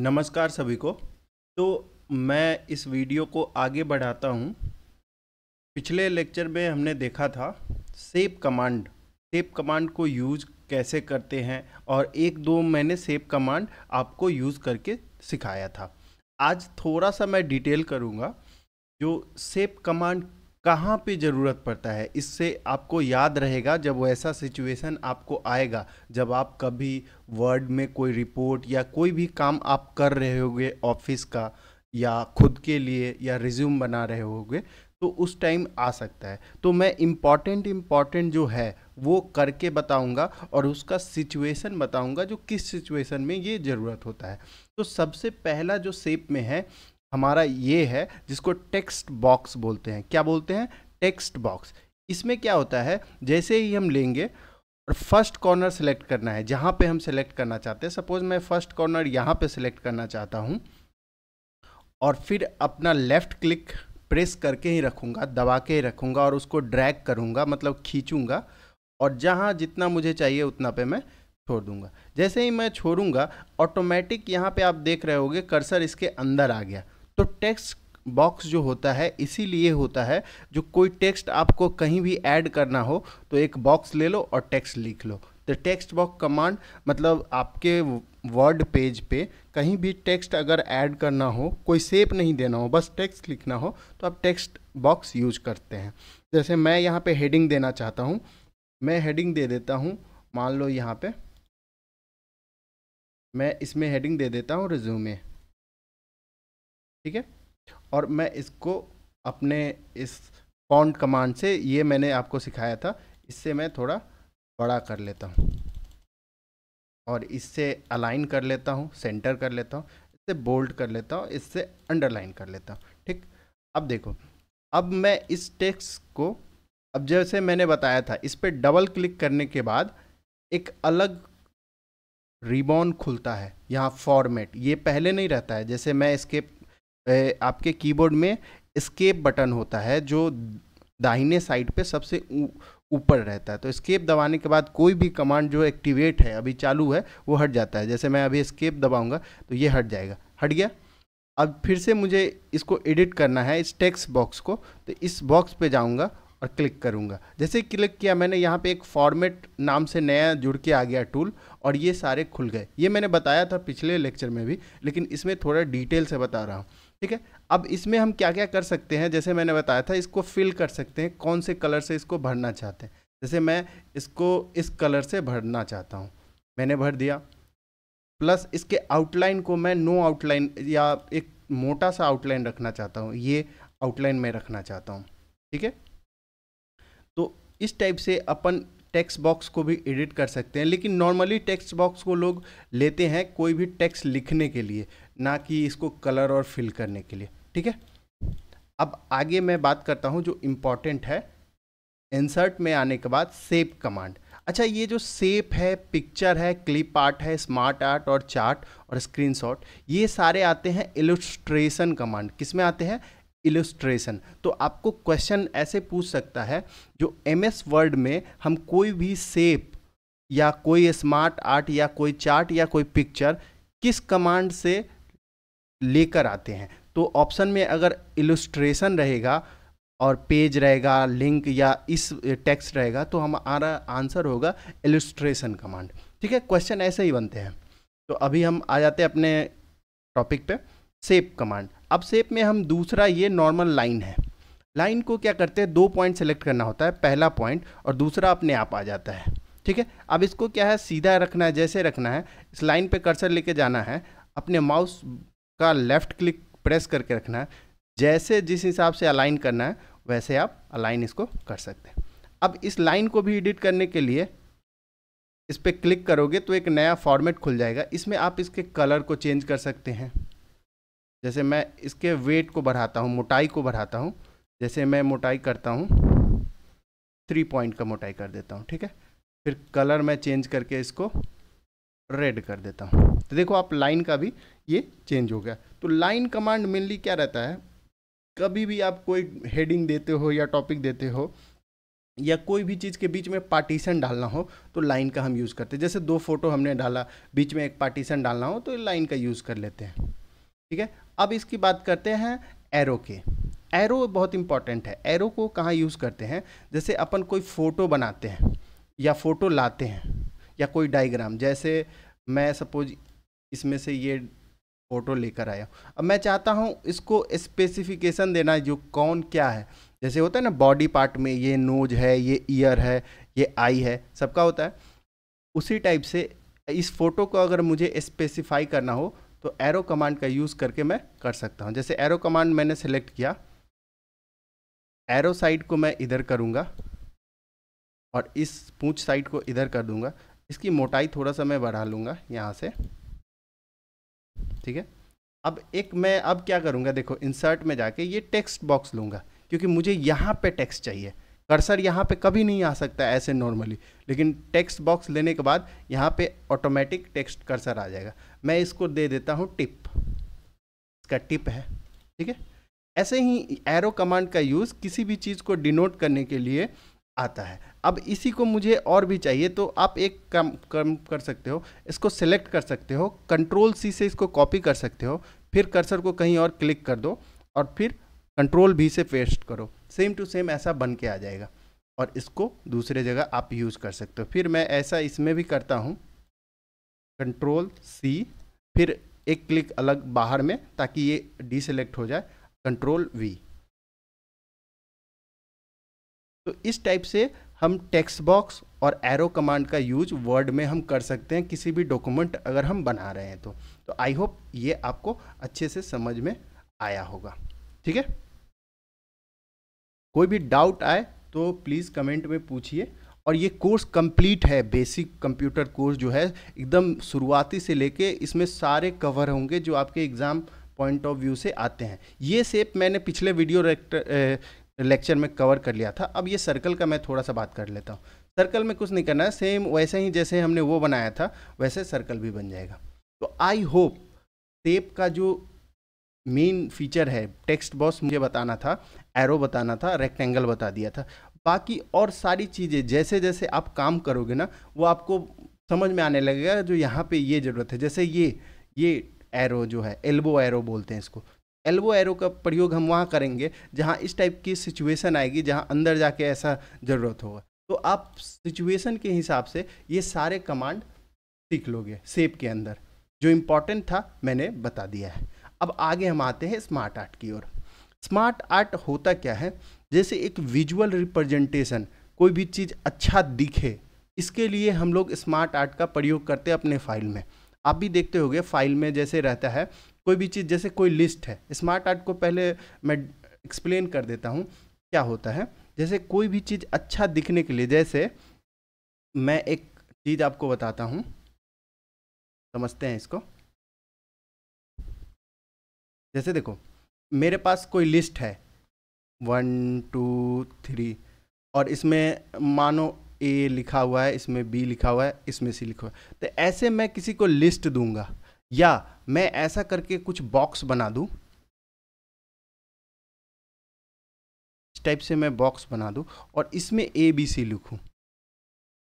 नमस्कार सभी को तो मैं इस वीडियो को आगे बढ़ाता हूँ पिछले लेक्चर में हमने देखा था सेप कमांड सेप कमांड को यूज कैसे करते हैं और एक दो मैंने सेप कमांड आपको यूज़ करके सिखाया था आज थोड़ा सा मैं डिटेल करूँगा जो सेप कमांड कहाँ पे ज़रूरत पड़ता है इससे आपको याद रहेगा जब वो ऐसा सिचुएशन आपको आएगा जब आप कभी वर्ड में कोई रिपोर्ट या कोई भी काम आप कर रहे होगे ऑफिस का या खुद के लिए या रिज्यूम बना रहे होगे तो उस टाइम आ सकता है तो मैं इम्पॉर्टेंट इम्पॉर्टेंट जो है वो करके बताऊंगा और उसका सिचुएशन बताऊंगा जो किस सिचुएशन में ये ज़रूरत होता है तो सबसे पहला जो सेप में है हमारा ये है जिसको टेक्स्ट बॉक्स बोलते हैं क्या बोलते हैं टेक्स्ट बॉक्स इसमें क्या होता है जैसे ही हम लेंगे और फर्स्ट कॉर्नर सेलेक्ट करना है जहाँ पे हम सेलेक्ट करना चाहते हैं सपोज मैं फर्स्ट कॉर्नर यहाँ पे सेलेक्ट करना चाहता हूँ और फिर अपना लेफ़्ट क्लिक प्रेस करके ही रखूँगा दबा के ही रखूँगा और उसको ड्रैग करूँगा मतलब खींचूँगा और जहाँ जितना मुझे चाहिए उतना पे मैं छोड़ दूँगा जैसे ही मैं छोड़ूंगा ऑटोमेटिक यहाँ पे आप देख रहे होगे कर्सर इसके अंदर आ गया तो टेक्स्ट बॉक्स जो होता है इसीलिए होता है जो कोई टेक्स्ट आपको कहीं भी ऐड करना हो तो एक बॉक्स ले लो और टेक्स्ट लिख लो तो टेक्स्ट बॉक्स कमांड मतलब आपके वर्ड पेज पे कहीं भी टेक्स्ट अगर ऐड करना हो कोई सेप नहीं देना हो बस टेक्स्ट लिखना हो तो आप टेक्स्ट बॉक्स यूज करते हैं जैसे मैं यहाँ पे हेडिंग देना चाहता हूँ मैं हेडिंग दे देता हूँ मान लो यहाँ पे मैं इसमें हेडिंग दे देता हूँ रिज्यूमे ठीक है और मैं इसको अपने इस फॉन्ट कमांड से ये मैंने आपको सिखाया था इससे मैं थोड़ा बड़ा कर लेता हूँ और इससे अलाइन कर लेता हूँ सेंटर कर लेता हूँ इससे बोल्ड कर लेता हूँ इससे अंडरलाइन कर लेता हूँ ठीक अब देखो अब मैं इस टेक्स को अब जैसे मैंने बताया था इस पर डबल क्लिक करने के बाद एक अलग रिबॉन खुलता है यहाँ फॉर्मेट ये पहले नहीं रहता है जैसे मैं इसके आपके कीबोर्ड में स्केप बटन होता है जो दाहिने साइड पे सबसे ऊपर रहता है तो स्केप दबाने के बाद कोई भी कमांड जो एक्टिवेट है अभी चालू है वो हट जाता है जैसे मैं अभी स्केप दबाऊंगा तो ये हट जाएगा हट गया अब फिर से मुझे इसको एडिट करना है इस टेक्स्ट बॉक्स को तो इस बॉक्स पे जाऊंगा और क्लिक करूंगा जैसे क्लिक किया मैंने यहाँ पे एक फॉर्मेट नाम से नया जुड़ के आ गया टूल और ये सारे खुल गए ये मैंने बताया था पिछले लेक्चर में भी लेकिन इसमें थोड़ा डिटेल से बता रहा हूँ ठीक है अब इसमें हम क्या क्या कर सकते हैं जैसे मैंने बताया था इसको फिल कर सकते हैं कौन से कलर से इसको भरना चाहते हैं जैसे मैं इसको इस कलर से भरना चाहता हूँ मैंने भर दिया प्लस इसके आउटलाइन को मैं नो आउटलाइन या एक मोटा सा आउटलाइन रखना चाहता हूँ ये आउटलाइन में रखना चाहता हूँ ठीक है तो इस टाइप से अपन टेक्स्ट बॉक्स को भी एडिट कर सकते हैं लेकिन नॉर्मली टेक्स्ट बॉक्स को लोग लेते हैं कोई भी टेक्स्ट लिखने के लिए ना कि इसको कलर और फिल करने के लिए ठीक है अब आगे मैं बात करता हूँ जो इम्पॉर्टेंट है इंसर्ट में आने के बाद सेप कमांड अच्छा ये जो सेप है पिक्चर है क्लिप आर्ट है स्मार्ट आर्ट और चार्ट और स्क्रीनशॉट ये सारे आते हैं इलुस्ट्रेशन कमांड किस में आते हैं इलुस्ट्रेशन तो आपको क्वेश्चन ऐसे पूछ सकता है जो एम एस वर्ड में हम कोई भी सेप या कोई स्मार्ट आर्ट या कोई चार्ट या कोई पिक्चर किस कमांड से लेकर आते हैं तो ऑप्शन में अगर इलुस्ट्रेशन रहेगा और पेज रहेगा लिंक या इस टेक्स्ट रहेगा तो हमारा आंसर होगा इलुस्ट्रेशन कमांड ठीक है क्वेश्चन ऐसे ही बनते हैं तो अभी हम आ जाते हैं अपने टॉपिक पे सेप कमांड अब सेप में हम दूसरा ये नॉर्मल लाइन है लाइन को क्या करते हैं दो पॉइंट सेलेक्ट करना होता है पहला पॉइंट और दूसरा अपने आप आ जाता है ठीक है अब इसको क्या है सीधा रखना है जैसे रखना है इस लाइन पे कर्सर लेके जाना है अपने माउस का लेफ़्ट क्लिक प्रेस करके रखना है जैसे जिस हिसाब से अलाइन करना है वैसे आप अलाइन इसको कर सकते हैं अब इस लाइन को भी एडिट करने के लिए इस पर क्लिक करोगे तो एक नया फॉर्मेट खुल जाएगा इसमें आप इसके कलर को चेंज कर सकते हैं जैसे मैं इसके वेट को बढ़ाता हूँ मोटाई को बढ़ाता हूँ जैसे मैं मोटाई करता हूँ थ्री पॉइंट का मोटाई कर देता हूँ ठीक है फिर कलर मैं चेंज करके इसको रेड कर देता हूँ तो देखो आप लाइन का भी ये चेंज हो गया तो लाइन कमांड मेनली क्या रहता है कभी भी आप कोई हेडिंग देते हो या टॉपिक देते हो या कोई भी चीज़ के बीच में पार्टीशन डालना हो तो लाइन का हम यूज़ करते हैं जैसे दो फोटो हमने डाला बीच में एक पार्टीशन डालना हो तो लाइन का यूज़ कर लेते हैं ठीक है अब इसकी बात करते हैं एरो के एरो बहुत इंपॉर्टेंट है एरो को कहाँ यूज़ करते हैं जैसे अपन कोई फ़ोटो बनाते हैं या फ़ोटो लाते हैं या कोई डाइग्राम जैसे मैं सपोज इसमें से ये फ़ोटो लेकर आया हूँ अब मैं चाहता हूँ इसको स्पेसिफिकेशन देना है जो कौन क्या है जैसे होता है ना बॉडी पार्ट में ये नोज है ये ईयर है ये आई है सबका होता है उसी टाइप से इस फ़ोटो को अगर मुझे स्पेसिफाई करना हो तो एरो कमांड का यूज़ करके मैं कर सकता हूँ जैसे एरो कमांड मैंने सेलेक्ट किया एरो साइड को मैं इधर करूँगा और इस पूछ साइड को इधर कर दूँगा इसकी मोटाई थोड़ा सा मैं बढ़ा लूँगा यहाँ से ठीक है अब एक मैं अब क्या करूँगा देखो इंसर्ट में जाके ये टेक्स्ट बॉक्स लूँगा क्योंकि मुझे यहाँ पे टेक्स्ट चाहिए कर्सर यहाँ पे कभी नहीं आ सकता ऐसे नॉर्मली लेकिन टेक्स्ट बॉक्स लेने के बाद यहाँ पे ऑटोमेटिक टेक्स्ट कर्सर आ जाएगा मैं इसको दे देता हूँ टिप इसका टिप है ठीक है ऐसे ही एरो कमांड का यूज़ किसी भी चीज़ को डिनोट करने के लिए आता है अब इसी को मुझे और भी चाहिए तो आप एक काम कम कर सकते हो इसको सेलेक्ट कर सकते हो कंट्रोल सी से इसको कॉपी कर सकते हो फिर कर्सर को कहीं और क्लिक कर दो और फिर कंट्रोल भी से पेस्ट करो सेम टू सेम ऐसा बन के आ जाएगा और इसको दूसरे जगह आप यूज़ कर सकते हो फिर मैं ऐसा इसमें भी करता हूँ कंट्रोल सी फिर एक क्लिक अलग बाहर में ताकि ये डिसलेक्ट हो जाए कंट्रोल वी तो इस टाइप से हम टेक्स्ट बॉक्स और एरो कमांड का यूज वर्ड में हम कर सकते हैं किसी भी डॉक्यूमेंट अगर हम बना रहे हैं तो तो आई होप ये आपको अच्छे से समझ में आया होगा ठीक है कोई भी डाउट आए तो प्लीज़ कमेंट में पूछिए और ये कोर्स कंप्लीट है बेसिक कंप्यूटर कोर्स जो है एकदम शुरुआती से लेके इसमें सारे कवर होंगे जो आपके एग्ज़ाम पॉइंट ऑफ व्यू से आते हैं ये सेप मैंने पिछले वीडियो लेक्चर में कवर कर लिया था अब ये सर्कल का मैं थोड़ा सा बात कर लेता हूँ सर्कल में कुछ नहीं करना है सेम वैसे ही जैसे हमने वो बनाया था वैसे सर्कल भी बन जाएगा तो आई होप टेप का जो मेन फीचर है टेक्स्ट बॉक्स मुझे बताना था एरो बताना था रेक्टेंगल बता दिया था बाकी और सारी चीज़ें जैसे जैसे आप काम करोगे ना वो आपको समझ में आने लगेगा जो यहाँ पे ये ज़रूरत है जैसे ये ये एरो जो है एल्बो एरो बोलते हैं इसको एल्बो एरो का प्रयोग हम वहाँ करेंगे जहाँ इस टाइप की सिचुएशन आएगी जहाँ अंदर जाके ऐसा ज़रूरत होगा तो आप सिचुएशन के हिसाब से ये सारे कमांड सीख लोगे सेप के अंदर जो इम्पोर्टेंट था मैंने बता दिया है अब आगे हम आते हैं स्मार्ट आर्ट की ओर स्मार्ट आर्ट होता क्या है जैसे एक विजुअल रिप्रेजेंटेशन कोई भी चीज़ अच्छा दिखे इसके लिए हम लोग स्मार्ट आर्ट का प्रयोग करते हैं अपने फाइल में आप भी देखते होंगे फाइल में जैसे रहता है कोई भी चीज़ जैसे कोई लिस्ट है स्मार्ट आर्ट को पहले मैं एक्सप्लेन कर देता हूँ क्या होता है जैसे कोई भी चीज़ अच्छा दिखने के लिए जैसे मैं एक चीज़ आपको बताता हूँ समझते हैं इसको जैसे देखो मेरे पास कोई लिस्ट है वन टू थ्री और इसमें मानो ए लिखा हुआ है इसमें बी लिखा हुआ है इसमें सी लिखा हुआ है तो ऐसे मैं किसी को लिस्ट दूंगा या मैं ऐसा करके कुछ बॉक्स बना दूँ इस टाइप से मैं बॉक्स बना दूँ और इसमें ए बी सी लिखूँ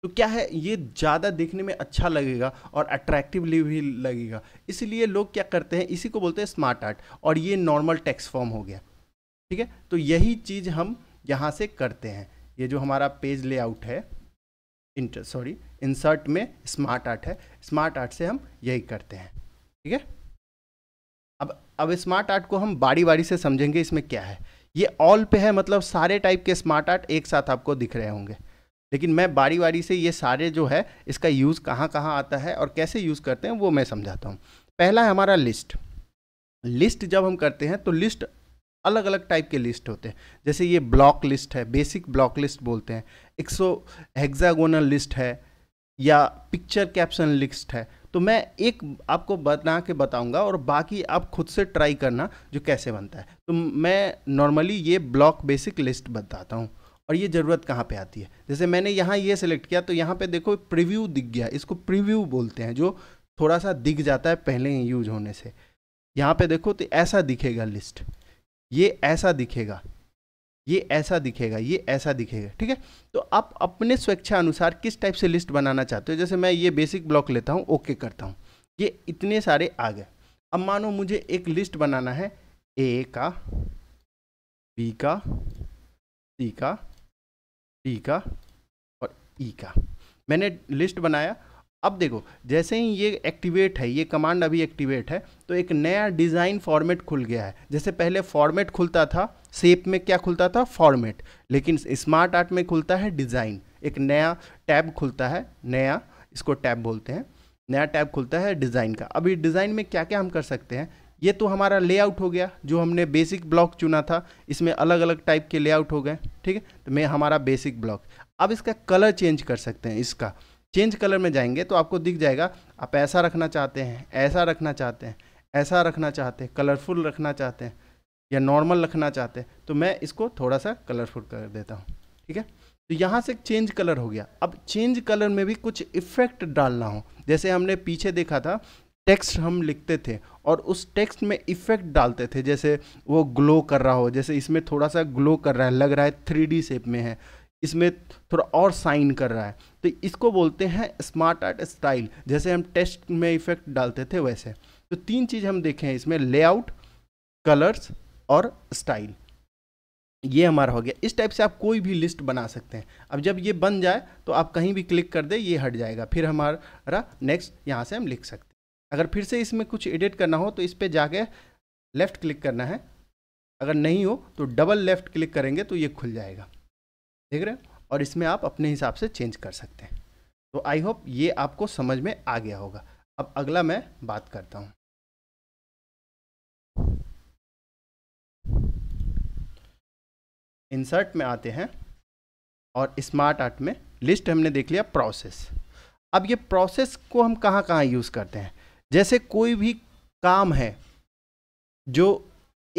तो क्या है ये ज़्यादा देखने में अच्छा लगेगा और अट्रैक्टिवली भी लगेगा इसलिए लोग क्या करते हैं इसी को बोलते हैं स्मार्ट आर्ट और ये नॉर्मल टेक्स्ट फॉर्म हो गया ठीक है तो यही चीज़ हम यहाँ से करते हैं ये जो हमारा पेज लेआउट है इंटर सॉरी इंसर्ट में स्मार्ट आर्ट है स्मार्ट आर्ट से हम यही करते हैं ठीक है अब अब स्मार्ट आर्ट को हम बारी बारी से समझेंगे इसमें क्या है ये ऑल पे है मतलब सारे टाइप के स्मार्ट आर्ट एक साथ आपको दिख रहे होंगे लेकिन मैं बारी बारी से ये सारे जो है इसका यूज़ कहाँ कहाँ आता है और कैसे यूज़ करते हैं वो मैं समझाता हूँ पहला है हमारा लिस्ट लिस्ट जब हम करते हैं तो लिस्ट अलग अलग टाइप के लिस्ट होते हैं जैसे ये ब्लॉक लिस्ट है बेसिक ब्लॉक लिस्ट बोलते हैं एक सौ हेक्सागोनल लिस्ट है या पिक्चर कैप्शन लिस्ट है तो मैं एक आपको बना के बताऊंगा और बाकी आप खुद से ट्राई करना जो कैसे बनता है तो मैं नॉर्मली ये ब्लॉक बेसिक लिस्ट बताता हूँ और ये ज़रूरत कहाँ पे आती है जैसे मैंने यहाँ ये सिलेक्ट किया तो यहाँ पे देखो प्रीव्यू दिख गया इसको प्रीव्यू बोलते हैं जो थोड़ा सा दिख जाता है पहले ही यूज होने से यहाँ पे देखो तो ऐसा दिखेगा लिस्ट ये ऐसा दिखेगा ये ऐसा दिखेगा ये ऐसा दिखेगा ठीक है तो आप अपने स्वेच्छा अनुसार किस टाइप से लिस्ट बनाना चाहते हो जैसे मैं ये बेसिक ब्लॉक लेता हूँ ओके करता हूँ ये इतने सारे आ गए अब मानो मुझे एक लिस्ट बनाना है ए का बी का सी का डी का और ई e का मैंने लिस्ट बनाया अब देखो जैसे ही ये एक्टिवेट है ये कमांड अभी एक्टिवेट है तो एक नया डिज़ाइन फॉर्मेट खुल गया है जैसे पहले फॉर्मेट खुलता था सेप में क्या खुलता था फॉर्मेट लेकिन स्मार्ट आर्ट में खुलता है डिज़ाइन एक नया टैब खुलता है नया इसको टैब बोलते हैं नया टैब खुलता है डिज़ाइन का अभी डिज़ाइन में क्या क्या हम कर सकते हैं ये तो हमारा लेआउट हो गया जो हमने बेसिक ब्लॉक चुना था इसमें अलग अलग टाइप के लेआउट हो गए ठीक है तो मैं हमारा बेसिक ब्लॉक अब इसका कलर चेंज कर सकते हैं इसका चेंज कलर में जाएंगे तो आपको दिख जाएगा आप ऐसा रखना चाहते हैं ऐसा रखना चाहते हैं ऐसा रखना चाहते हैं कलरफुल रखना चाहते हैं या नॉर्मल रखना चाहते हैं तो मैं इसको थोड़ा सा कलरफुल कर देता हूँ ठीक है तो यहाँ से चेंज कलर हो गया अब चेंज कलर में भी कुछ इफेक्ट डालना हो जैसे हमने पीछे देखा था टेक्स्ट हम लिखते थे और उस टेक्स्ट में इफेक्ट डालते थे जैसे वो ग्लो कर रहा हो जैसे इसमें थोड़ा सा ग्लो कर रहा है लग रहा है थ्री शेप में है इसमें थोड़ा और साइन कर रहा है तो इसको बोलते हैं स्मार्ट आर्ट स्टाइल जैसे हम टेस्ट में इफेक्ट डालते थे वैसे तो तीन चीज़ हम देखे हैं इसमें लेआउट कलर्स और स्टाइल ये हमारा हो गया इस टाइप से आप कोई भी लिस्ट बना सकते हैं अब जब ये बन जाए तो आप कहीं भी क्लिक कर दे ये हट जाएगा फिर हमारा नेक्स्ट यहाँ से हम लिख सकते हैं अगर फिर से इसमें कुछ एडिट करना हो तो इस पर जाके लेफ़्ट क्लिक करना है अगर नहीं हो तो डबल लेफ़्ट क्लिक करेंगे तो ये खुल जाएगा देख रहे और इसमें आप अपने हिसाब से चेंज कर सकते हैं तो आई होप ये आपको समझ में आ गया होगा अब अगला मैं बात करता हूँ इंसर्ट में आते हैं और स्मार्ट आर्ट में लिस्ट हमने देख लिया प्रोसेस अब ये प्रोसेस को हम कहाँ कहाँ यूज़ करते हैं जैसे कोई भी काम है जो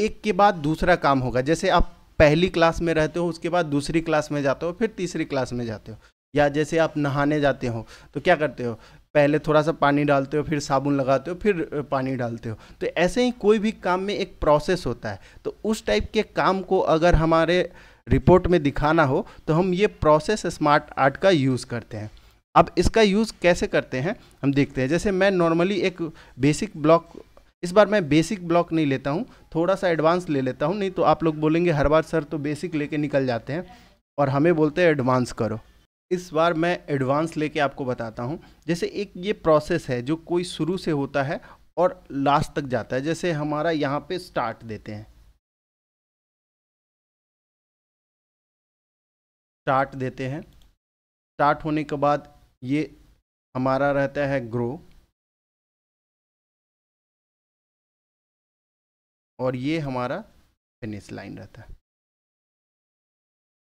एक के बाद दूसरा काम होगा जैसे आप पहली क्लास में रहते हो उसके बाद दूसरी क्लास में जाते हो फिर तीसरी क्लास में जाते हो या जैसे आप नहाने जाते हो तो क्या करते हो पहले थोड़ा सा पानी डालते हो फिर साबुन लगाते हो फिर पानी डालते हो तो ऐसे ही कोई भी काम में एक प्रोसेस होता है तो उस टाइप के काम को अगर हमारे रिपोर्ट में दिखाना हो तो हम ये प्रोसेस स्मार्ट आर्ट का यूज़ करते हैं अब इसका यूज़ कैसे करते हैं हम देखते हैं जैसे मैं नॉर्मली एक बेसिक ब्लॉक इस बार मैं बेसिक ब्लॉक नहीं लेता हूँ थोड़ा सा एडवांस ले लेता हूँ नहीं तो आप लोग बोलेंगे हर बार सर तो बेसिक लेके निकल जाते हैं और हमें बोलते हैं एडवांस करो इस बार मैं एडवांस लेके आपको बताता हूँ जैसे एक ये प्रोसेस है जो कोई शुरू से होता है और लास्ट तक जाता है जैसे हमारा यहाँ पे स्टार्ट देते हैं स्टार्ट देते हैं स्टार्ट होने के बाद ये हमारा रहता है ग्रो और ये हमारा फिनिश लाइन रहता है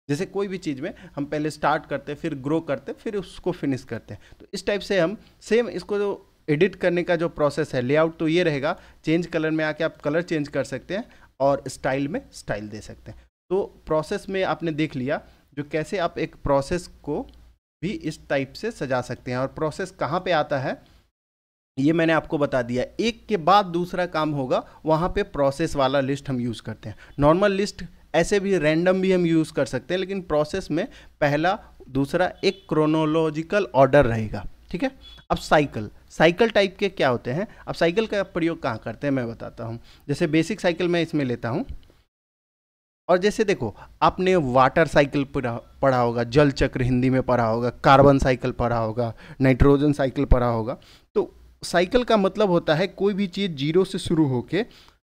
जैसे कोई भी चीज़ में हम पहले स्टार्ट करते हैं फिर ग्रो करते हैं फिर उसको फिनिश करते हैं तो इस टाइप से हम सेम इसको जो एडिट करने का जो प्रोसेस है लेआउट तो ये रहेगा चेंज कलर में आके आप कलर चेंज कर सकते हैं और स्टाइल में स्टाइल दे सकते हैं तो प्रोसेस में आपने देख लिया जो कैसे आप एक प्रोसेस को भी इस टाइप से सजा सकते हैं और प्रोसेस कहाँ पर आता है ये मैंने आपको बता दिया एक के बाद दूसरा काम होगा वहाँ पे प्रोसेस वाला लिस्ट हम यूज़ करते हैं नॉर्मल लिस्ट ऐसे भी रैंडम भी हम यूज़ कर सकते हैं लेकिन प्रोसेस में पहला दूसरा एक क्रोनोलॉजिकल ऑर्डर रहेगा ठीक है अब साइकिल साइकिल टाइप के क्या होते हैं अब साइकिल का प्रयोग कहाँ करते हैं मैं बताता हूँ जैसे बेसिक साइकिल मैं इसमें लेता हूँ और जैसे देखो आपने वाटर साइकिल पढ़ा होगा जल चक्र हिंदी में पढ़ा होगा कार्बन साइकिल पढ़ा होगा नाइट्रोजन साइकिल पढ़ा होगा तो साइकिल का मतलब होता है कोई भी चीज़ जीरो से शुरू होके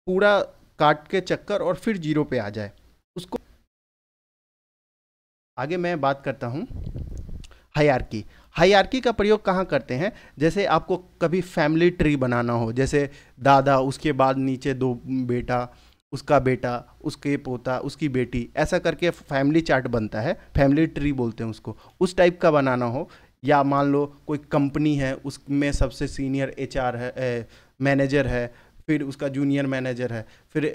पूरा काट के चक्कर और फिर जीरो पे आ जाए उसको आगे मैं बात करता हूँ हायरकी हायरकी का प्रयोग कहाँ करते हैं जैसे आपको कभी फैमिली ट्री बनाना हो जैसे दादा उसके बाद नीचे दो बेटा उसका बेटा उसके पोता उसकी बेटी ऐसा करके फैमिली चार्ट बनता है फैमिली ट्री बोलते हैं उसको उस टाइप का बनाना हो या मान लो कोई कंपनी है उसमें सबसे सीनियर एच है मैनेजर है फिर उसका जूनियर मैनेजर है फिर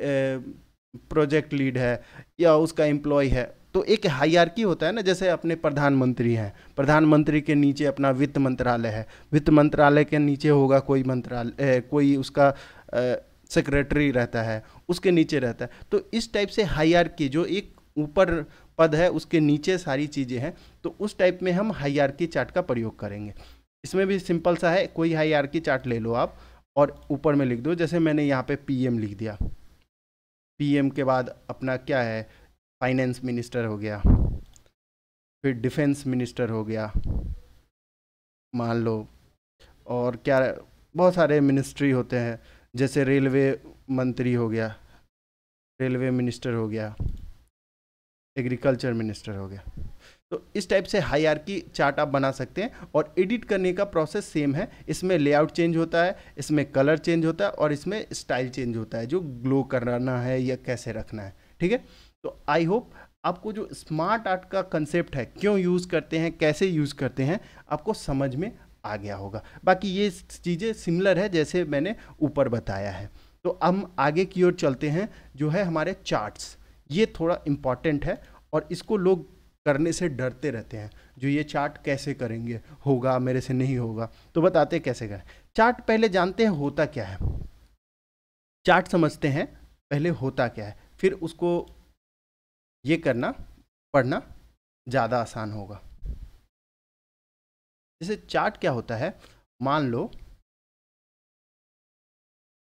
प्रोजेक्ट लीड है या उसका एम्प्लॉय है तो एक हायरकी होता है ना जैसे अपने प्रधानमंत्री हैं प्रधानमंत्री के नीचे अपना वित्त मंत्रालय है वित्त मंत्रालय के नीचे होगा कोई मंत्रालय कोई उसका सेक्रेटरी रहता है उसके नीचे रहता है तो इस टाइप से हायरकी जो एक ऊपर पद है उसके नीचे सारी चीज़ें हैं तो उस टाइप में हम हाई चार्ट का प्रयोग करेंगे इसमें भी सिंपल सा है कोई हाई चार्ट ले लो आप और ऊपर में लिख दो जैसे मैंने यहाँ पे पीएम लिख दिया पीएम के बाद अपना क्या है फाइनेंस मिनिस्टर हो गया फिर डिफेंस मिनिस्टर हो गया मान लो और क्या बहुत सारे मिनिस्ट्री होते हैं जैसे रेलवे मंत्री हो गया रेलवे मिनिस्टर हो गया एग्रीकल्चर मिनिस्टर हो गया तो इस टाइप से हाई चार्ट आप बना सकते हैं और एडिट करने का प्रोसेस सेम है इसमें लेआउट चेंज होता है इसमें कलर चेंज होता है और इसमें स्टाइल चेंज होता है जो ग्लो कराना है या कैसे रखना है ठीक है तो आई होप आपको जो स्मार्ट आर्ट का कंसेप्ट है क्यों यूज़ करते हैं कैसे यूज़ करते हैं आपको समझ में आ गया होगा बाकी ये चीज़ें सिमिलर है जैसे मैंने ऊपर बताया है तो हम आगे की ओर चलते हैं जो है हमारे चार्ट्स ये थोड़ा इम्पॉर्टेंट है और इसको लोग करने से डरते रहते हैं जो ये चार्ट कैसे करेंगे होगा मेरे से नहीं होगा तो बताते कैसे करें चार्ट पहले जानते हैं होता क्या है चार्ट समझते हैं पहले होता क्या है फिर उसको ये करना पढ़ना ज़्यादा आसान होगा जैसे चार्ट क्या होता है मान लो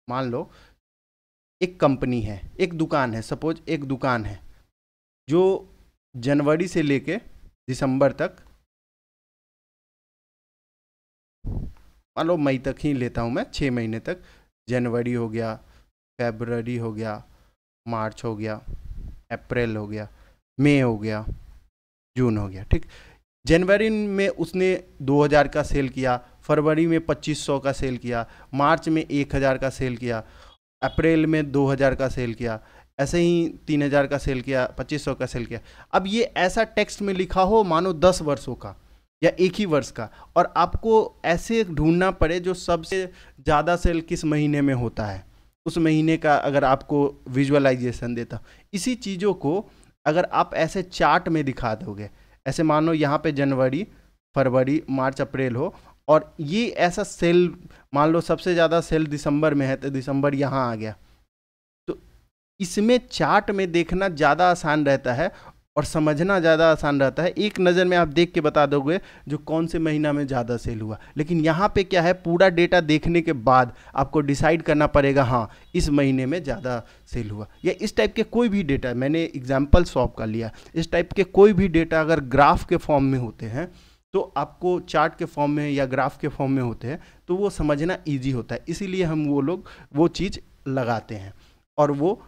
मान लो एक कंपनी है एक दुकान है सपोज एक दुकान है जो जनवरी से लेके दिसंबर तक मान लो मई तक ही लेता हूँ मैं छः महीने तक जनवरी हो गया फेबररी हो गया मार्च हो गया अप्रैल हो गया मई हो गया जून हो गया ठीक जनवरी में उसने 2000 का सेल किया फरवरी में 2500 का सेल किया मार्च में 1000 का सेल किया अप्रैल में 2000 का सेल किया ऐसे ही 3000 का सेल किया 2500 का सेल किया अब ये ऐसा टेक्स्ट में लिखा हो मानो 10 वर्षों का या एक ही वर्ष का और आपको ऐसे ढूंढना पड़े जो सबसे ज़्यादा सेल किस महीने में होता है उस महीने का अगर आपको विजुअलाइजेशन देता इसी चीज़ों को अगर आप ऐसे चार्ट में दिखा दोगे ऐसे मानो यहाँ पे जनवरी फरवरी मार्च अप्रैल हो और ये ऐसा सेल मान लो सबसे ज़्यादा सेल दिसंबर में है तो दिसंबर यहाँ आ गया तो इसमें चार्ट में देखना ज़्यादा आसान रहता है और समझना ज़्यादा आसान रहता है एक नज़र में आप देख के बता दोगे जो कौन से महीना में ज़्यादा सेल हुआ लेकिन यहाँ पे क्या है पूरा डेटा देखने के बाद आपको डिसाइड करना पड़ेगा हाँ इस महीने में ज़्यादा सेल हुआ या इस टाइप के कोई भी डेटा मैंने एग्जाम्पल शॉप का लिया इस टाइप के कोई भी डेटा अगर ग्राफ के फॉर्म में होते हैं तो आपको चार्ट के फॉर्म में या ग्राफ के फॉर्म में होते हैं तो वो समझना ईजी होता है इसीलिए हम वो लोग वो चीज़ लगाते हैं और वो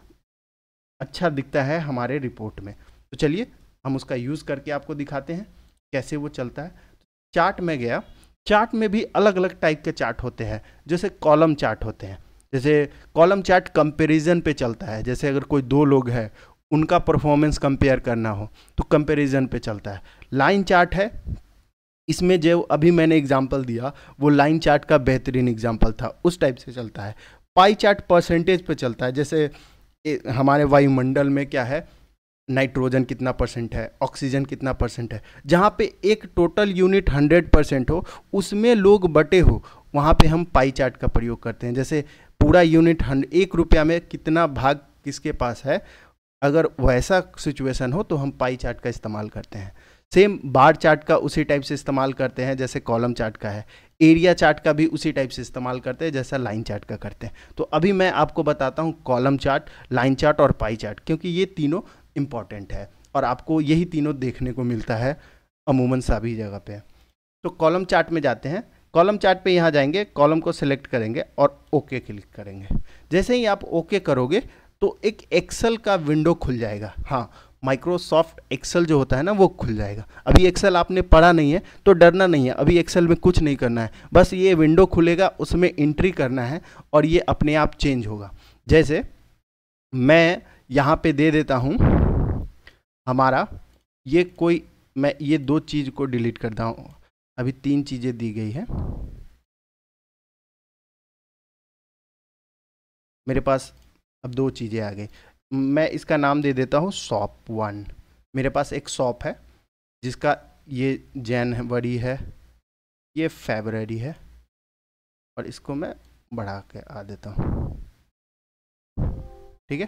अच्छा दिखता है हमारे रिपोर्ट में तो चलिए हम उसका यूज़ करके आपको दिखाते हैं कैसे वो चलता है चार्ट में गया चार्ट में भी अलग अलग टाइप के चार्ट होते हैं जैसे कॉलम चार्ट होते हैं जैसे कॉलम चार्ट कंपैरिजन पे चलता है जैसे अगर कोई दो लोग हैं उनका परफॉर्मेंस कंपेयर करना हो तो कंपैरिजन पे चलता है लाइन चार्ट है इसमें जो अभी मैंने एग्जाम्पल दिया वो लाइन चार्ट का बेहतरीन एग्जाम्पल था उस टाइप से चलता है पाई चार्ट परसेंटेज पर चलता है जैसे हमारे वायुमंडल में क्या है नाइट्रोजन कितना परसेंट है ऑक्सीजन कितना परसेंट है जहाँ पे एक टोटल यूनिट हंड्रेड परसेंट हो उसमें लोग बटे हो वहाँ पे हम पाई चार्ट का प्रयोग करते हैं जैसे पूरा यूनिट हंड एक रुपया में कितना भाग किसके पास है अगर वैसा सिचुएशन हो तो हम पाई चार्ट का इस्तेमाल करते हैं सेम बार चार्ट का उसी टाइप से इस्तेमाल करते हैं जैसे कॉलम चार्ट का है एरिया चार्ट का भी उसी टाइप से इस्तेमाल करते हैं जैसा लाइन चार्ट का करते हैं तो अभी मैं आपको बताता हूँ कॉलम चार्ट लाइन चार्ट और पाई चार्ट क्योंकि ये तीनों इम्पॉर्टेंट है और आपको यही तीनों देखने को मिलता है अमूमन सभी जगह पे तो कॉलम चार्ट में जाते हैं कॉलम चार्ट पे यहाँ जाएंगे कॉलम को सिलेक्ट करेंगे और ओके क्लिक करेंगे जैसे ही आप ओके करोगे तो एक एक्सेल का विंडो खुल जाएगा हाँ माइक्रोसॉफ्ट एक्सेल जो होता है ना वो खुल जाएगा अभी एक्सेल आपने पढ़ा नहीं है तो डरना नहीं है अभी एक्सेल में कुछ नहीं करना है बस ये विंडो खुलेगा उसमें एंट्री करना है और ये अपने आप चेंज होगा जैसे मैं यहाँ पे दे देता हूँ हमारा ये कोई मैं ये दो चीज़ को डिलीट करता हूँ अभी तीन चीज़ें दी गई है मेरे पास अब दो चीज़ें आ गई मैं इसका नाम दे देता हूँ शॉप वन मेरे पास एक शॉप है जिसका ये जनवरी है ये फेबररी है और इसको मैं बढ़ा के आ देता हूँ ठीक है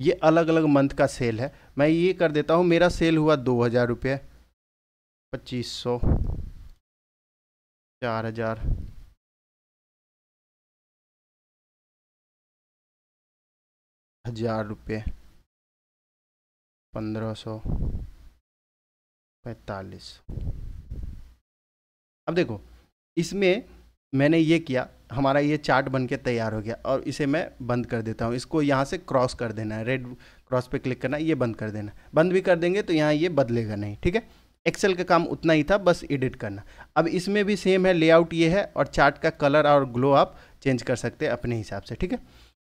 ये अलग अलग मंथ का सेल है मैं ये कर देता हूँ मेरा सेल हुआ दो हज़ार रुपये पच्चीस सौ चार हज़ार हजार रुपये पंद्रह सौ पैंतालीस अब देखो इसमें मैंने ये किया हमारा ये चार्ट बन के तैयार हो गया और इसे मैं बंद कर देता हूँ इसको यहाँ से क्रॉस कर देना है रेड क्रॉस पे क्लिक करना ये बंद कर देना बंद भी कर देंगे तो यहाँ ये बदलेगा नहीं ठीक है एक्सेल का काम उतना ही था बस एडिट करना अब इसमें भी सेम है लेआउट ये है और चार्ट का कलर और ग्लो आप चेंज कर सकते हैं अपने हिसाब से ठीक है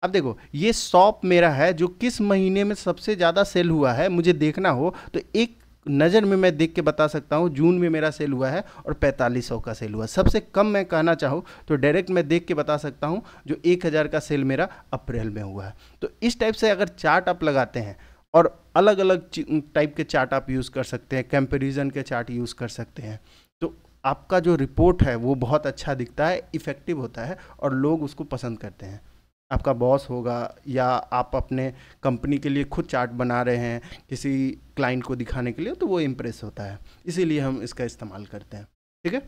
अब देखो ये शॉप मेरा है जो किस महीने में सबसे ज़्यादा सेल हुआ है मुझे देखना हो तो एक नज़र में मैं देख के बता सकता हूँ जून में मेरा सेल हुआ है और पैंतालीस सौ का सेल हुआ सबसे कम मैं कहना चाहूँ तो डायरेक्ट मैं देख के बता सकता हूँ जो एक हज़ार का सेल मेरा अप्रैल में हुआ है तो इस टाइप से अगर चार्ट आप लगाते हैं और अलग अलग टाइप के चार्ट आप यूज़ कर सकते हैं कंपेरिजन के चार्ट यूज़ कर सकते हैं तो आपका जो रिपोर्ट है वो बहुत अच्छा दिखता है इफ़ेक्टिव होता है और लोग उसको पसंद करते हैं आपका बॉस होगा या आप अपने कंपनी के लिए खुद चार्ट बना रहे हैं किसी क्लाइंट को दिखाने के लिए तो वो इम्प्रेस होता है इसीलिए हम इसका इस्तेमाल करते हैं ठीक है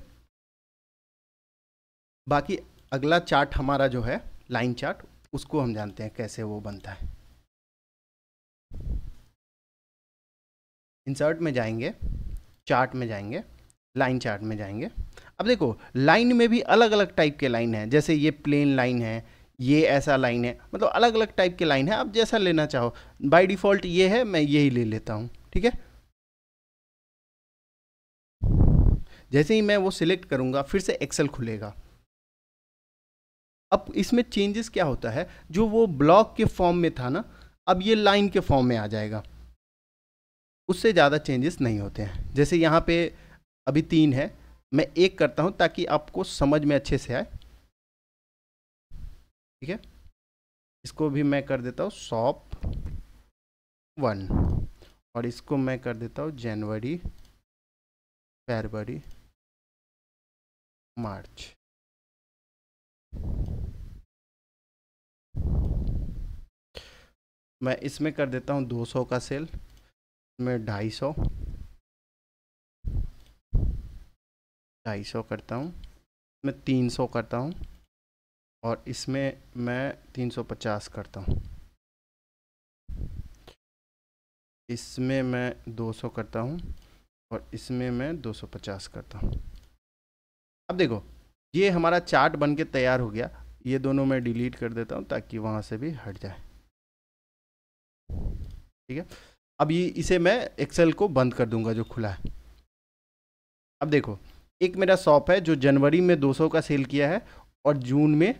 बाकी अगला चार्ट हमारा जो है लाइन चार्ट उसको हम जानते हैं कैसे वो बनता है इंसर्ट में जाएंगे चार्ट में जाएंगे लाइन चार्ट में जाएंगे अब देखो लाइन में भी अलग अलग टाइप के लाइन हैं जैसे ये प्लेन लाइन है ये ऐसा लाइन है मतलब अलग अलग टाइप की लाइन है आप जैसा लेना चाहो बाय डिफ़ॉल्ट ये है मैं यही ले लेता हूँ ठीक है जैसे ही मैं वो सिलेक्ट करूँगा फिर से एक्सेल खुलेगा अब इसमें चेंजेस क्या होता है जो वो ब्लॉक के फॉर्म में था ना अब ये लाइन के फॉर्म में आ जाएगा उससे ज़्यादा चेंजेस नहीं होते हैं जैसे यहाँ पे अभी तीन है मैं एक करता हूँ ताकि आपको समझ में अच्छे से आए ठीक है इसको भी मैं कर देता हूँ सॉप वन और इसको मैं कर देता हूँ जनवरी फरवरी मार्च मैं इसमें कर देता हूँ 200 का सेल में 250 सौ करता हूँ मैं 300 करता हूँ और इसमें मैं 350 करता हूँ इसमें मैं 200 करता हूँ और इसमें मैं 250 करता हूँ अब देखो ये हमारा चार्ट बन के तैयार हो गया ये दोनों मैं डिलीट कर देता हूँ ताकि वहाँ से भी हट जाए ठीक है अब ये इसे मैं एक्सेल को बंद कर दूंगा जो खुला है अब देखो एक मेरा शॉप है जो जनवरी में 200 का सेल किया है और जून में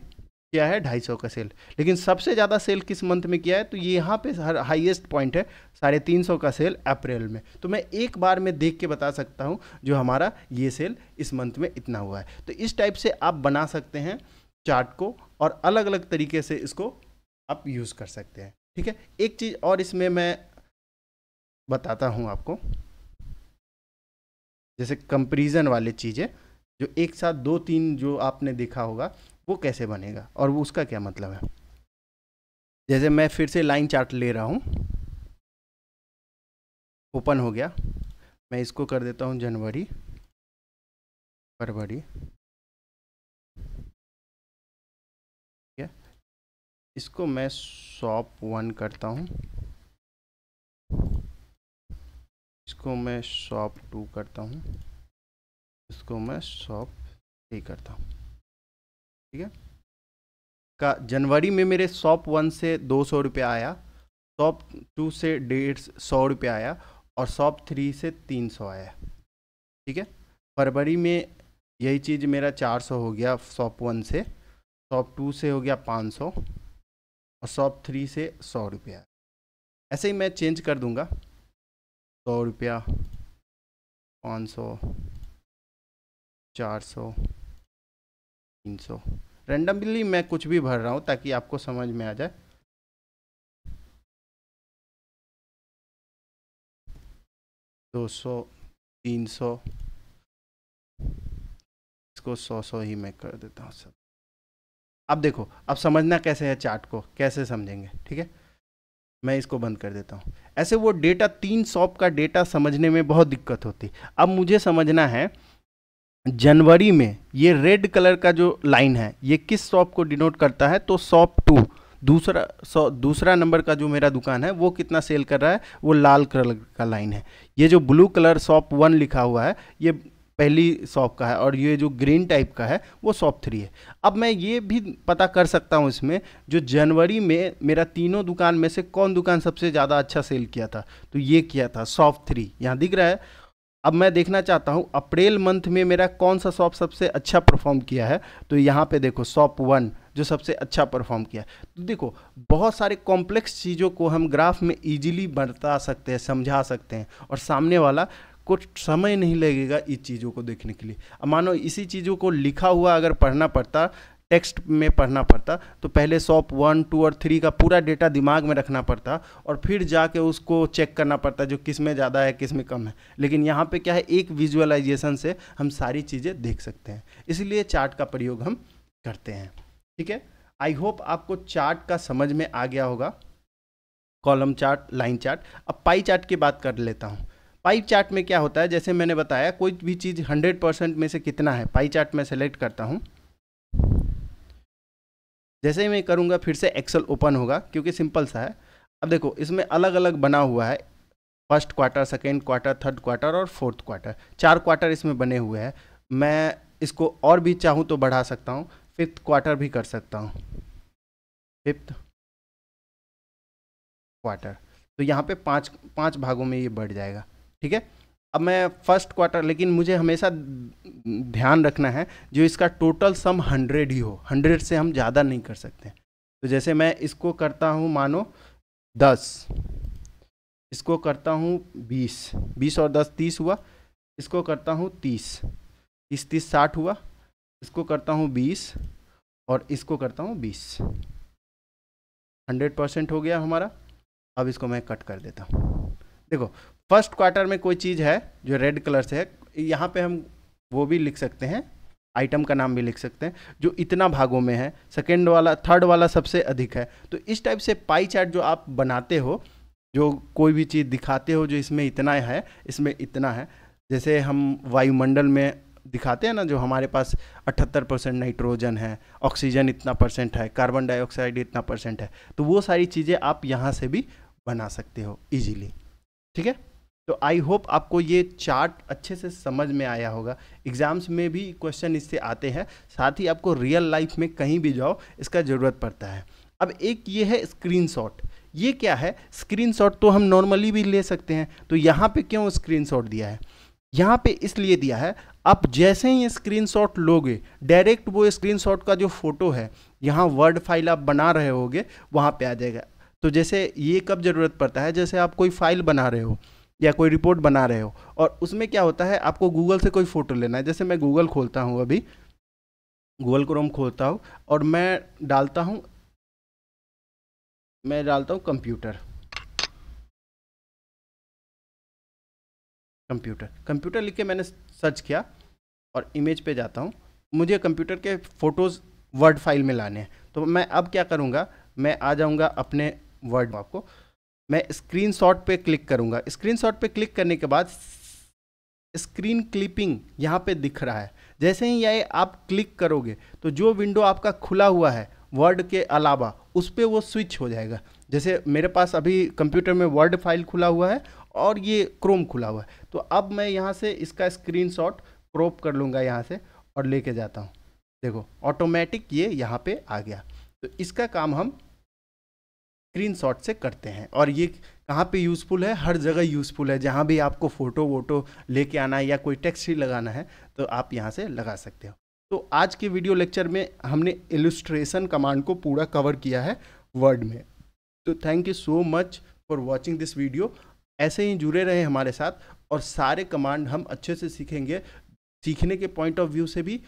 किया है सौ का सेल लेकिन सबसे ज़्यादा सेल किस मंथ में किया है तो ये यहाँ पे हर हाईएस्ट पॉइंट है साढ़े तीन सौ का सेल अप्रैल में तो मैं एक बार में देख के बता सकता हूँ जो हमारा ये सेल इस मंथ में इतना हुआ है तो इस टाइप से आप बना सकते हैं चार्ट को और अलग अलग तरीके से इसको आप यूज़ कर सकते हैं ठीक है एक चीज़ और इसमें मैं बताता हूँ आपको जैसे कंपेरिजन वाली चीज़ें जो एक साथ दो तीन जो आपने देखा होगा वो कैसे बनेगा और वो उसका क्या मतलब है जैसे मैं फिर से लाइन चार्ट ले रहा हूँ ओपन हो गया मैं इसको कर देता हूँ जनवरी फरवरी ठीक है इसको मैं शॉप वन करता हूँ इसको मैं शॉप टू करता हूँ इसको मैं शॉप थ्री करता हूँ ठीक है का जनवरी में मेरे शॉप वन से दो सौ रुपया आया शॉप टू से डेढ़ सौ रुपया आया और शॉप थ्री से तीन सौ आया ठीक है फरवरी में यही चीज़ मेरा चार सौ हो गया शॉप वन से शॉप टू से हो गया पाँच सौ और शॉप थ्री से सौ रुपया ऐसे ही मैं चेंज कर दूंगा सौ रुपया पाँच सौ चार सौ तीन सौ रेंडमली मैं कुछ भी भर रहा हूँ ताकि आपको समझ में आ जाए दो सौ तीन सौ इसको सौ सौ ही मैं कर देता हूँ सब अब देखो अब समझना कैसे है चार्ट को कैसे समझेंगे ठीक है मैं इसको बंद कर देता हूँ ऐसे वो डेटा तीन सौ का डेटा समझने में बहुत दिक्कत होती अब मुझे समझना है जनवरी में ये रेड कलर का जो लाइन है ये किस शॉप को डिनोट करता है तो शॉप टू दूसरा सौ दूसरा नंबर का जो मेरा दुकान है वो कितना सेल कर रहा है वो लाल कलर का लाइन है ये जो ब्लू कलर शॉप वन लिखा हुआ है ये पहली शॉप का है और ये जो ग्रीन टाइप का है वो शॉप थ्री है अब मैं ये भी पता कर सकता हूँ इसमें जो जनवरी में मेरा तीनों दुकान में से कौन दुकान सबसे ज़्यादा अच्छा सेल किया था तो ये किया था शॉप थ्री यहाँ दिख रहा है अब मैं देखना चाहता हूँ अप्रैल मंथ में मेरा कौन सा शॉप सबसे अच्छा परफॉर्म किया है तो यहाँ पे देखो शॉप वन जो सबसे अच्छा परफॉर्म किया तो देखो बहुत सारे कॉम्प्लेक्स चीज़ों को हम ग्राफ में इजीली बता सकते हैं समझा सकते हैं और सामने वाला कुछ समय नहीं लगेगा इस चीज़ों को देखने के लिए अब मानो इसी चीज़ों को लिखा हुआ अगर पढ़ना पड़ता टेक्स्ट में पढ़ना पड़ता तो पहले सॉप वन टू और थ्री का पूरा डेटा दिमाग में रखना पड़ता और फिर जाके उसको चेक करना पड़ता जो किस में ज़्यादा है किस में कम है लेकिन यहाँ पे क्या है एक विजुअलाइजेशन से हम सारी चीज़ें देख सकते हैं इसलिए चार्ट का प्रयोग हम करते हैं ठीक है आई होप आपको चार्ट का समझ में आ गया होगा कॉलम चार्ट लाइन चार्ट अब पाई चार्ट की बात कर लेता हूँ पाई चार्ट में क्या होता है जैसे मैंने बताया कोई भी चीज़ हंड्रेड परसेंट में से कितना है पाई चार्ट में सेलेक्ट करता हूँ जैसे ही मैं करूँगा फिर से एक्सेल ओपन होगा क्योंकि सिंपल सा है अब देखो इसमें अलग अलग बना हुआ है first quarter second quarter third quarter और फोर्थ क्वार्टर चार क्वार्टर इसमें बने हुए हैं मैं इसको और भी चाहूँ तो बढ़ा सकता हूँ फिफ्थ क्वार्टर भी कर सकता हूँ फिफ्थ क्वार्टर तो यहाँ पे पांच पांच भागों में ये बढ़ जाएगा ठीक है अब मैं फर्स्ट क्वार्टर लेकिन मुझे हमेशा ध्यान रखना है जो इसका टोटल सम हंड्रेड ही हो हंड्रेड से हम ज़्यादा नहीं कर सकते तो जैसे मैं इसको करता हूँ मानो दस इसको करता हूँ बीस बीस और दस तीस हुआ इसको करता हूँ तीस तीस तीस साठ हुआ इसको करता हूँ बीस और इसको करता हूँ बीस हंड्रेड परसेंट हो गया हमारा अब इसको मैं कट कर देता हूँ देखो फर्स्ट क्वार्टर में कोई चीज़ है जो रेड कलर से है यहाँ पे हम वो भी लिख सकते हैं आइटम का नाम भी लिख सकते हैं जो इतना भागों में है सेकेंड वाला थर्ड वाला सबसे अधिक है तो इस टाइप से पाई चार्ट जो आप बनाते हो जो कोई भी चीज़ दिखाते हो जो इसमें इतना है इसमें इतना है जैसे हम वायुमंडल में दिखाते हैं ना जो हमारे पास 78 परसेंट नाइट्रोजन है ऑक्सीजन इतना परसेंट है कार्बन डाइऑक्साइड इतना परसेंट है तो वो सारी चीज़ें आप यहाँ से भी बना सकते हो इजीली ठीक है तो आई होप आपको ये चार्ट अच्छे से समझ में आया होगा एग्ज़ाम्स में भी क्वेश्चन इससे आते हैं साथ ही आपको रियल लाइफ में कहीं भी जाओ इसका ज़रूरत पड़ता है अब एक ये है स्क्रीनशॉट ये क्या है स्क्रीनशॉट तो हम नॉर्मली भी ले सकते हैं तो यहाँ पे क्यों स्क्रीनशॉट दिया है यहाँ पे इसलिए दिया है आप जैसे ही स्क्रीनशॉट लोगे डायरेक्ट वो स्क्रीनशॉट का जो फ़ोटो है यहाँ वर्ड फाइल आप बना रहे होगे वहाँ पे आ जाएगा तो जैसे ये कब ज़रूरत पड़ता है जैसे आप कोई फाइल बना रहे हो या कोई रिपोर्ट बना रहे हो और उसमें क्या होता है आपको गूगल से कोई फ़ोटो लेना है जैसे मैं गूगल खोलता हूँ अभी गूगल क्रोम खोलता हूँ और मैं डालता हूँ मैं डालता हूँ कंप्यूटर कंप्यूटर कंप्यूटर लिख के मैंने सर्च किया और इमेज पे जाता हूँ मुझे कंप्यूटर के फ़ोटोज़ वर्ड फाइल में लाने हैं तो मैं अब क्या करूँगा मैं आ जाऊँगा अपने वर्ड आपको मैं स्क्रीनशॉट पे क्लिक करूँगा स्क्रीनशॉट पे क्लिक करने के बाद स्क्रीन क्लिपिंग यहाँ पे दिख रहा है जैसे ही ये आप क्लिक करोगे तो जो विंडो आपका खुला हुआ है वर्ड के अलावा उस पर वो स्विच हो जाएगा जैसे मेरे पास अभी कंप्यूटर में वर्ड फाइल खुला हुआ है और ये क्रोम खुला हुआ है तो अब मैं यहाँ से इसका स्क्रीनशॉट क्रॉप कर लूँगा यहाँ से और लेके जाता हूँ देखो ऑटोमेटिक ये यहाँ पर आ गया तो इसका काम हम स्क्रीन से करते हैं और ये कहाँ पे यूज़फुल है हर जगह यूज़फुल है जहाँ भी आपको फ़ोटो वोटो लेके आना है या कोई टेक्स्ट ही लगाना है तो आप यहाँ से लगा सकते हो तो आज के वीडियो लेक्चर में हमने एलुस्ट्रेशन कमांड को पूरा कवर किया है वर्ड में तो thank you so much for watching this video ऐसे ही जुड़े रहे हमारे साथ और सारे कमांड हम अच्छे से सीखेंगे सीखने के पॉइंट ऑफ व्यू से भी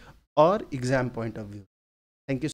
और एग्ज़ाम पॉइंट ऑफ व्यू